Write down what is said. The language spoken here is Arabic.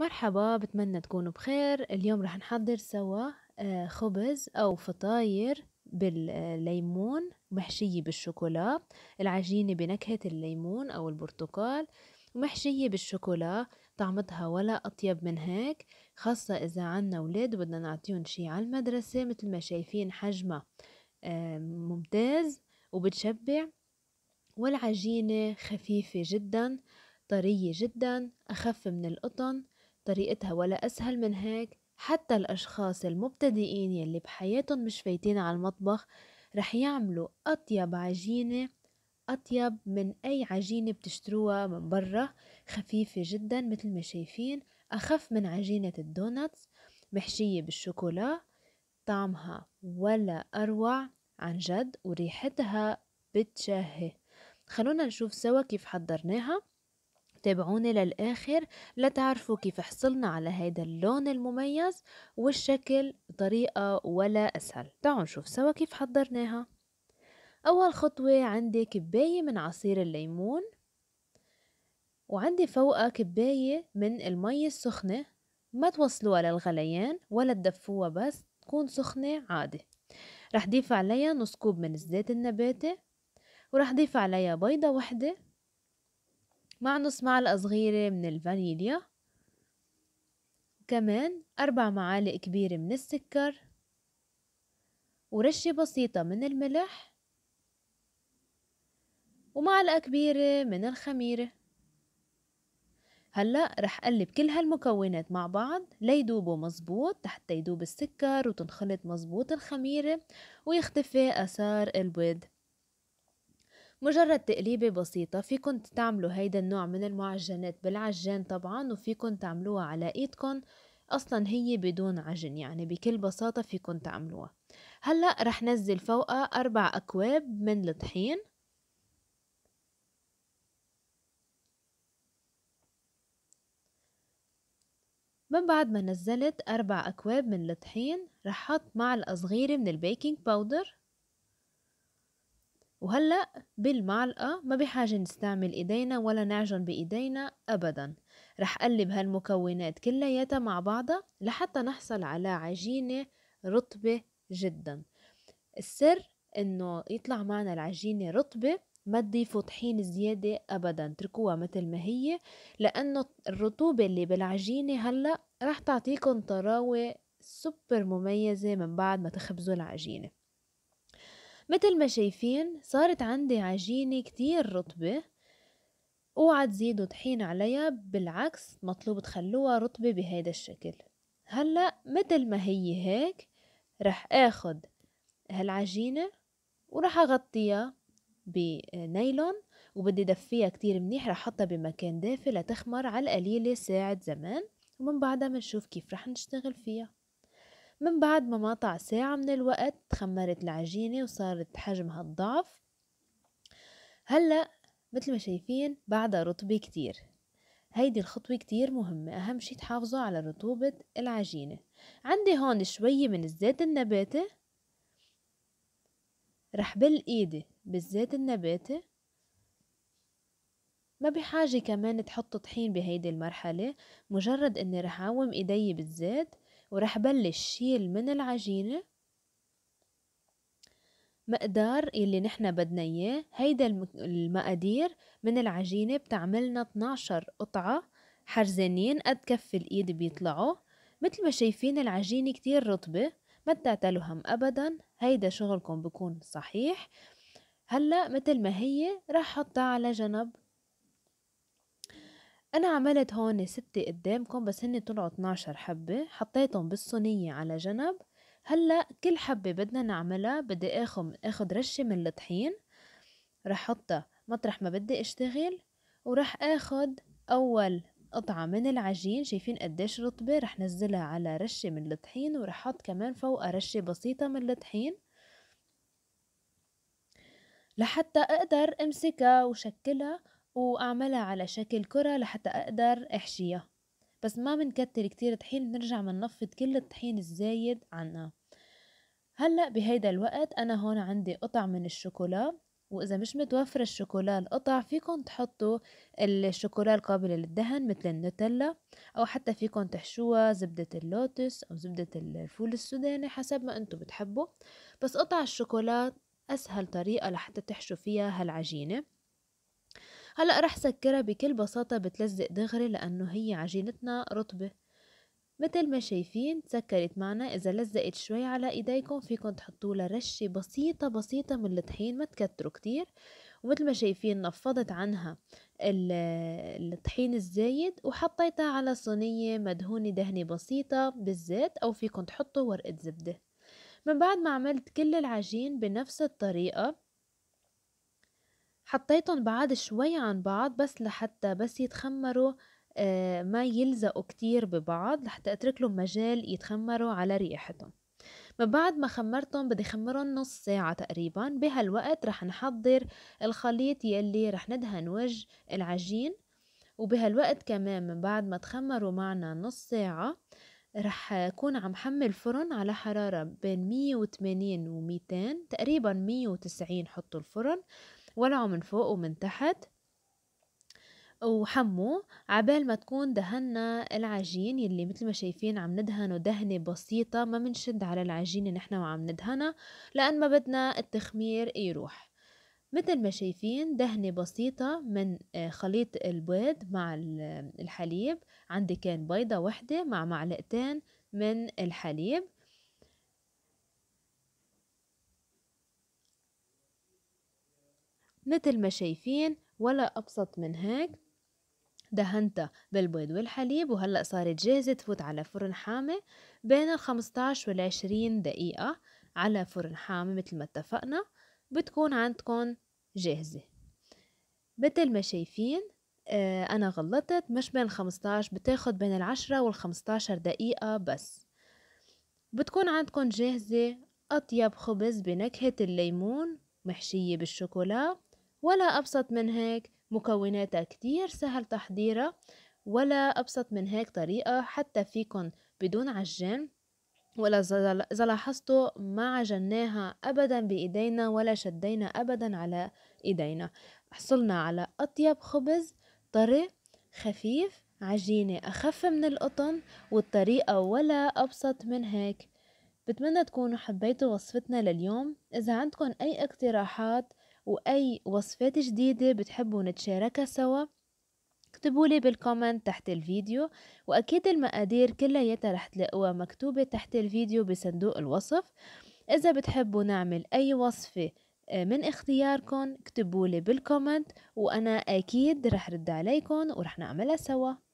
مرحبا بتمنى تكونوا بخير اليوم رح نحضر سوا آه، خبز أو فطاير بالليمون محشية بالشوكولا العجينة بنكهة الليمون أو البرتقال ومحشية بالشوكولا طعمتها ولا أطيب من هيك خاصة إذا عنا ولاد بدنا نعطيهم شي على المدرسة مثل ما شايفين حجمها ممتاز وبتشبع والعجينة خفيفة جدا طرية جدا أخف من القطن طريقتها ولا أسهل من هيك حتى الأشخاص المبتدئين يلي بحياتهم مش فايتين على المطبخ رح يعملوا أطيب عجينة أطيب من أي عجينة بتشتروها من برا خفيفة جدا مثل ما شايفين أخف من عجينة الدونتس محشية بالشوكولا طعمها ولا أروع عن جد وريحتها بتشهي خلونا نشوف سوا كيف حضرناها تابعوني للآخر لتعرفوا كيف حصلنا على هيدا اللون المميز والشكل طريقة ولا أسهل تعالوا نشوف سوا كيف حضرناها أول خطوة عندي كباية من عصير الليمون وعندي فوقها كباية من المي السخنة ما توصلوها للغليان ولا تدفوها بس تكون سخنة عادي رح ضيف عليها نص كوب من الزيت النباتي ورح ضيف عليها بيضة وحدة مع نص معلقة صغيرة من الفانيليا كمان أربع معالق كبيرة من السكر ورشة بسيطة من الملح ومعلقة كبيرة من الخميرة هلأ رح قلب كل هالمكونات مع بعض ليدوبوا مزبوط حتى يدوب السكر وتنخلط مزبوط الخميرة ويختفي أثار البيض مجرد تقليبة بسيطة فيكن تعملوا هيدا النوع من المعجنات بالعجان طبعا وفيكن تعملوها على ايدكن اصلا هي بدون عجن يعني بكل بساطة فيكن تعملوها هلأ رح نزل فوقها اربع اكواب من الطحين من بعد ما نزلت أربع أكواب من الطحين رح حط معلقة صغيرة من البيكنج باودر وهلأ بالمعلقة ما بحاجة نستعمل إيدينا ولا نعجن بإيدينا أبدا رح قلب هالمكونات كلياتها مع بعضها لحتى نحصل على عجينة رطبة جدا السر انه يطلع معنا العجينة رطبة ما تضيفوا طحين زيادة أبدا اتركوها مثل ما هي لأنه الرطوبة اللي بالعجينة هلأ رح تعطيكم طراوة سوبر مميزة من بعد ما تخبزوا العجينة مثل ما شايفين صارت عندي عجينة كتير رطبة اوعى تزيدوا طحين عليها بالعكس مطلوب تخلوها رطبة بهيدا الشكل هلأ مثل ما هي هيك رح اخد هالعجينة ورح اغطيها بنايلون وبدي دفيها كتير منيح رح احطها بمكان دافي لتخمر على القليلة ساعة زمان ومن بعدها منشوف كيف رح نشتغل فيها من بعد ما مطع ساعة من الوقت تخمرت العجينة وصارت حجمها الضعف هلأ مثل ما شايفين بعدها رطبة كتير هيدي الخطوة كتير مهمة أهم شي تحافظوا على رطوبة العجينة عندي هون شوية من الزيت النباتي رح بل إيدي بالزيت النباتي ما بحاجة كمان تحطوا طحين بهيدي المرحلة مجرد اني رح اعوم ايدي بالزيت ورح بلش شيل من العجينة مقدار اللي نحنا بدنا اياه هيدا المقادير من العجينة بتعملنا 12 قطعة حرزانين قد كف الايد بيطلعوا مثل ما شايفين العجينة كتير رطبة ما تعتلوهم هم ابدا هيدا شغلكم بكون صحيح هلا مثل ما هي رح حطها على جنب انا عملت هون ستة قدامكم بس هن طلعوا 12 حبة حطيتهم بالصينية على جنب هلا كل حبة بدنا نعملها بدي اخد اخد رشة من الطحين رح حطها مطرح ما بدي اشتغل ورح اخد اول قطعة من العجين شايفين قديش رطبة رح نزلها على رشة من الطحين ورح حط كمان فوقها رشة بسيطة من الطحين لحتى اقدر امسكها وشكلها وأعملها على شكل كرة لحتى أقدر أحشيها بس ما منكتر كتير طحين بنرجع مننفض كل الطحين الزايد عنا هلأ بهيدا الوقت أنا هون عندي قطع من الشوكولا وإذا مش متوفرة الشوكولا القطع فيكن تحطوا الشوكولا القابلة للدهن مثل النوتيلا أو حتى فيكن تحشوها زبدة اللوتس أو زبدة الفول السوداني حسب ما أنتوا بتحبوا بس قطع الشوكولا أسهل طريقة لحتى تحشوا فيها هالعجينة هلا رح سكرها بكل بساطة بتلزق دغري لأنه هي عجينتنا رطبة مثل ما شايفين سكرت معنا إذا لزقت شوي على إيديكم فيكم تحطوا لها رشة بسيطة بسيطة من الطحين ما تكتروا كتير ومثل ما شايفين نفضت عنها الطحين الزايد وحطيتها على صينية مدهونة دهنة بسيطة بالزيت أو فيكم تحطوا ورقة زبدة من بعد ما عملت كل العجين بنفس الطريقة حطيتهم بعد شوي عن بعض بس لحتى بس يتخمروا آه، ما يلزقوا كتير ببعض لحتى اترك لهم مجال يتخمروا على ريحتهم من بعد ما خمرتهم بدي خمرهم نص ساعة تقريبا بهالوقت رح نحضر الخليط يلي رح ندهن وجه العجين وبهالوقت كمان من بعد ما تخمروا معنا نص ساعة رح أكون عم حمل فرن على حرارة بين 180 و 200 تقريبا 190 حطوا الفرن ولعوا من فوق ومن تحت وحموه عبال ما تكون دهنا العجين يلي مثل ما شايفين عم ندهنه دهنة بسيطة ما منشد على العجينة نحن وعم ندهنه لأن ما بدنا التخمير يروح مثل ما شايفين دهنة بسيطة من آه، خليط البيض مع الحليب عندي كان بيضة واحدة مع معلقتين من الحليب مثل ما شايفين ولا أبسط من هيك دهنتها بالبيض والحليب وهلأ صارت جاهزة تفوت على فرن حامي بين الخمستاش والعشرين دقيقة على فرن حامي مثل ما اتفقنا بتكون عندكم جاهزة مثل ما شايفين آه، أنا غلطت مش بين الخمستاش بتاخد بين العشرة والخمستاشر دقيقة بس بتكون عندكم جاهزة أطيب خبز بنكهة الليمون محشية بالشوكولا ولا أبسط من هيك مكوناتها كتير سهل تحضيرها ولا أبسط من هيك طريقة حتى فيكن بدون عجان ولا إذا لاحظتوا ما عجناها أبدا بإيدينا ولا شدينا أبدا على إيدينا حصلنا على أطيب خبز طري خفيف عجينة أخف من القطن والطريقة ولا أبسط من هيك بتمنى تكونوا حبيتوا وصفتنا لليوم إذا عندكم أي اقتراحات وأي وصفات جديدة بتحبوا نتشاركها سوا اكتبولي بالكومنت تحت الفيديو وأكيد المقادير كلياتها رح تلاقوها مكتوبة تحت الفيديو بصندوق الوصف إذا بتحبوا نعمل أي وصفة آه، من اختياركم اكتبولي بالكومنت وأنا أكيد رح رد عليكم ورح نعملها سوا